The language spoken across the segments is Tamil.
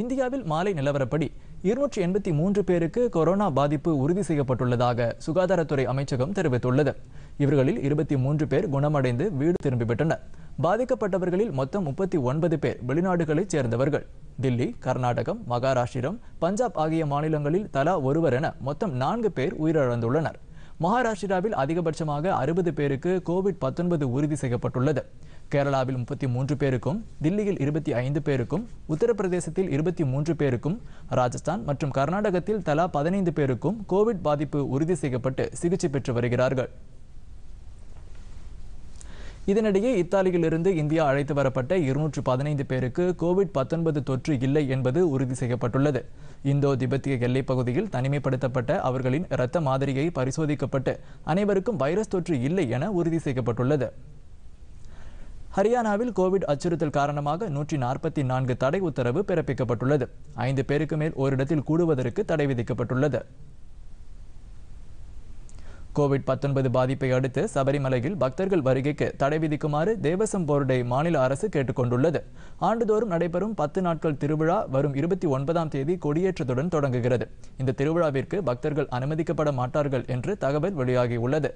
இந்தியாவில் மாலை நிலவரப்படி இருநூற்றி எண்பத்தி மூன்று பேருக்கு கொரோனா பாதிப்பு உறுதி செய்யப்பட்டுள்ளதாக சுகாதாரத்துறை அமைச்சகம் தெரிவித்துள்ளது இவர்களில் இருபத்தி மூன்று பேர் குணமடைந்து வீடு திரும்பிவிட்டனர் பாதிக்கப்பட்டவர்களில் மொத்தம் முப்பத்தி ஒன்பது பேர் வெளிநாடுகளைச் சேர்ந்தவர்கள் தில்லி கர்நாடகம் மகாராஷ்டிரம் பஞ்சாப் ஆகிய மாநிலங்களில் தலா ஒருவர் என மொத்தம் நான்கு பேர் உயிரிழந்துள்ளனர் மகாராஷ்டிராவில் அதிகபட்சமாக அறுபது பேருக்கு கோவிட் பத்தொன்பது உறுதி செய்யப்பட்டுள்ளது கேரளாவில் முப்பத்தி மூன்று பேருக்கும் தில்லியில் இருபத்தி ஐந்து பேருக்கும் உத்தரப்பிரதேசத்தில் இருபத்தி மூன்று பேருக்கும் ராஜஸ்தான் மற்றும் கர்நாடகத்தில் தலா பதினைந்து பேருக்கும் கோவிட் பாதிப்பு உறுதி செய்யப்பட்டு சிகிச்சை பெற்று வருகிறார்கள் இதனிடையே இத்தாலியிலிருந்து இந்தியா அழைத்து வரப்பட்ட இருநூற்று பதினைந்து பேருக்கு கோவிட் பத்தொன்பது தொற்று இல்லை என்பது உறுதி செய்யப்பட்டுள்ளது இந்தோ திபெத்திய எல்லைப் பகுதியில் தனிமைப்படுத்தப்பட்ட அவர்களின் இரத்த மாதிரியை பரிசோதிக்கப்பட்டு அனைவருக்கும் வைரஸ் தொற்று இல்லை என உறுதி செய்யப்பட்டுள்ளது ஹரியானாவில் கோவிட் அச்சுறுத்தல் காரணமாக நூற்றி நாற்பத்தி நான்கு தடை உத்தரவு பிறப்பிக்கப்பட்டுள்ளது ஐந்து பேருக்கு மேல் ஓரிடத்தில் கூடுவதற்கு தடை விதிக்கப்பட்டுள்ளது கோவிட் பத்தொன்பது பாதிப்பை அடுத்து சபரிமலையில் பக்தர்கள் வருகைக்கு தடை விதிக்குமாறு தேவசம் போர்டை மாநில அரசு கேட்டுக்கொண்டுள்ளது ஆண்டுதோறும் நடைபெறும் பத்து நாட்கள் திருவிழா வரும் இருபத்தி ஒன்பதாம் தேதி கொடியேற்றத்துடன் தொடங்குகிறது இந்த திருவிழாவிற்கு பக்தர்கள் அனுமதிக்கப்பட மாட்டார்கள் என்று தகவல் வெளியாகியுள்ளது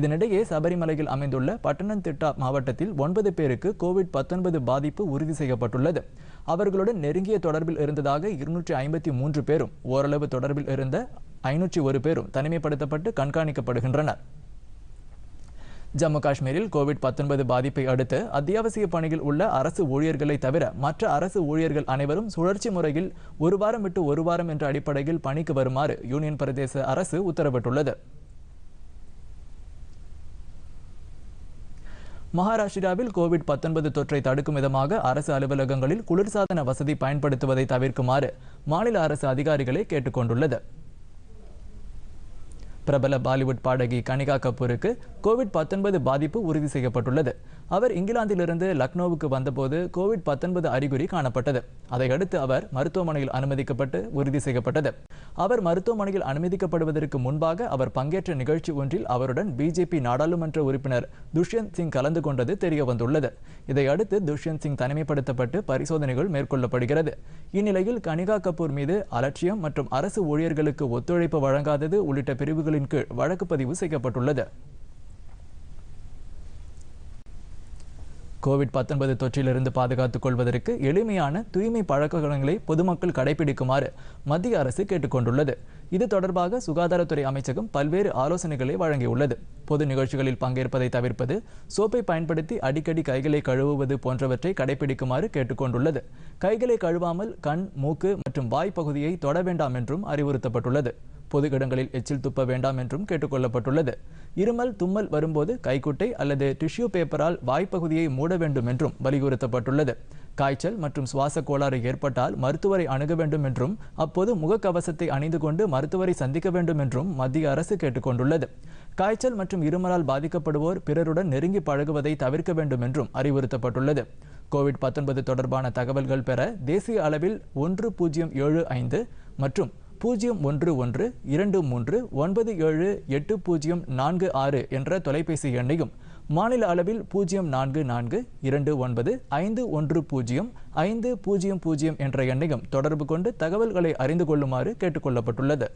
இதனிடையே சபரிமலையில் அமைந்துள்ள பட்டணந்திட்டா மாவட்டத்தில் ஒன்பது பேருக்கு கோவிட் பத்தொன்பது பாதிப்பு உறுதி செய்யப்பட்டுள்ளது அவர்களுடன் நெருங்கிய தொடர்பில் இருந்ததாக இருநூற்றி ஐம்பத்தி மூன்று பேரும் ஓரளவு தொடர்பில் இருந்த ஐநூற்றி ஒரு பேரும் தனிமைப்படுத்தப்பட்டு கண்காணிக்கப்படுகின்றனர் ஜம்மு காஷ்மீரில் கோவிட் பத்தொன்பது பாதிப்பை அடுத்து அத்தியாவசிய பணியில் உள்ள அரசு ஊழியர்களை தவிர மற்ற அரசு ஊழியர்கள் அனைவரும் சுழற்சி முறையில் ஒரு வாரம் விட்டு ஒரு வாரம் என்ற அடிப்படையில் பணிக்கு வருமாறு யூனியன் பிரதேச அரசு உத்தரவிட்டுள்ளது மகாராஷ்டிராவில் கோவிட் பத்தொன்பது தொற்றை தடுக்கும் விதமாக அரசு அலுவலகங்களில் குளிர்சாதன வசதி பயன்படுத்துவதை தவிர்க்குமாறு மாநில அரசு அதிகாரிகளை கேட்டுக்கொண்டுள்ளது பிரபல பாலிவுட் பாடகி கனிகா கபூருக்கு கோவிட் பத்தொன்பது பாதிப்பு உறுதி செய்யப்பட்டுள்ளது அவர் இங்கிலாந்திலிருந்து லக்னோவுக்கு வந்தபோது கோவிட் பத்தொன்பது அறிகுறி காணப்பட்டது அதையடுத்து அவர் மருத்துவமனையில் அனுமதிக்கப்பட்டு உறுதி செய்யப்பட்டது அவர் மருத்துவமனையில் அனுமதிக்கப்படுவதற்கு முன்பாக அவர் பங்கேற்ற நிகழ்ச்சி ஒன்றில் அவருடன் பிஜேபி நாடாளுமன்ற உறுப்பினர் துஷ்யந்த் சிங் கலந்து கொண்டது தெரிய வந்துள்ளது இதையடுத்து துஷ்யந்த் சிங் தனிமைப்படுத்தப்பட்டு பரிசோதனைகள் மேற்கொள்ளப்படுகிறது இந்நிலையில் கனிகா கபூர் மீது அலட்சியம் மற்றும் அரசு ஊழியர்களுக்கு ஒத்துழைப்பு வழங்காதது உள்ளிட்ட பிரிவுகளில் சட்டங்களின் கீழ் வழக்கு பதிவு செய்யப்பட்டுள்ளது கோவிட் பத்தொன்பது தொற்றிலிருந்து பாதுகாத்துக் கொள்வதற்கு எளிமையான தூய்மை பழக்கங்களை பொதுமக்கள் கடைபிடிக்குமாறு மத்திய அரசு கேட்டுக்கொண்டுள்ளது இது தொடர்பாக சுகாதாரத்துறை அமைச்சகம் பல்வேறு ஆலோசனைகளை வழங்கியுள்ளது பொது நிகழ்ச்சிகளில் பங்கேற்பதை தவிர்ப்பது சோப்பை பயன்படுத்தி அடிக்கடி கைகளை கழுவுவது போன்றவற்றை கடைபிடிக்குமாறு கேட்டுக்கொண்டுள்ளது கைகளை கழுவாமல் கண் மூக்கு மற்றும் வாய் பகுதியை தொட வேண்டாம் என்றும் அறிவுறுத்தப்பட்டுள்ளது பொது இடங்களில் எச்சில் துப்ப வேண்டாம் என்றும் கேட்டுக்கொள்ளப்பட்டுள்ளது இருமல் தும்மல் வரும்போது கைக்குட்டை அல்லது டிஷ்யூ பேப்பரால் வாய்ப்பகுதியை மூட வேண்டும் என்றும் வலியுறுத்தப்பட்டுள்ளது காய்ச்சல் மற்றும் சுவாச கோளாறு ஏற்பட்டால் மருத்துவரை அணுக வேண்டும் என்றும் அப்போது முகக்கவசத்தை அணிந்து கொண்டு மருத்துவரை சந்திக்க வேண்டும் என்றும் மத்திய அரசு கேட்டுக்கொண்டுள்ளது காய்ச்சல் மற்றும் இருமலால் பாதிக்கப்படுவோர் பிறருடன் நெருங்கி பழகுவதை தவிர்க்க வேண்டும் என்றும் அறிவுறுத்தப்பட்டுள்ளது கோவிட் தொடர்பான தகவல்கள் பெற தேசிய அளவில் ஒன்று பூஜ்ஜியம் ஏழு ஐந்து மற்றும் பூஜ்ஜியம் ஒன்று ஒன்று இரண்டு மூன்று ஒன்பது ஏழு எட்டு பூஜ்ஜியம் நான்கு ஆறு என்ற தொலைபேசி எண்ணையும் மாநில அளவில் பூஜ்ஜியம் நான்கு நான்கு இரண்டு ஒன்பது ஐந்து ஒன்று பூஜ்ஜியம் ஐந்து பூஜ்ஜியம் பூஜ்ஜியம் என்ற எண்ணையும் தொடர்பு கொண்டு தகவல்களை அறிந்து கொள்ளுமாறு கேட்டுக்கொள்ளப்பட்டுள்ளது